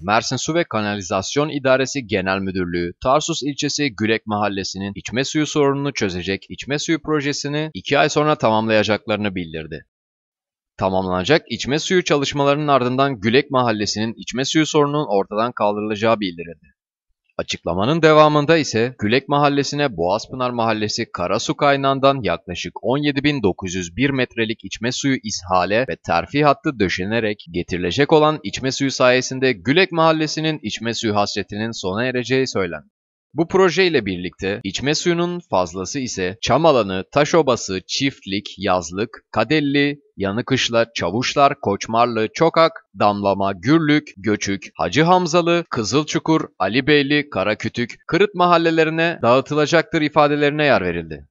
Mersin Su ve Kanalizasyon İdaresi Genel Müdürlüğü, Tarsus ilçesi Gülek Mahallesi'nin içme suyu sorununu çözecek içme suyu projesini 2 ay sonra tamamlayacaklarını bildirdi. Tamamlanacak içme suyu çalışmalarının ardından Gülek Mahallesi'nin içme suyu sorununun ortadan kaldırılacağı bildirildi. Açıklamanın devamında ise Gülek Mahallesi'ne Boğazpınar Mahallesi Karasu kaynağından yaklaşık 17.901 metrelik içme suyu ishale ve terfi hattı döşenerek getirilecek olan içme suyu sayesinde Gülek Mahallesi'nin içme suyu hasretinin sona ereceği söylendi. Bu projeyle birlikte içme suyunun fazlası ise çam Taşobası, çiftlik, yazlık, kadelli, Yanıkışla, Çavuşlar, Koçmarlı, Çokak, Damlama, Gürlük, Göçük, Hacı Hamzalı, Kızılçukur, Alibeyli, Karakütük, Kırıt mahallelerine dağıtılacaktır ifadelerine yer verildi.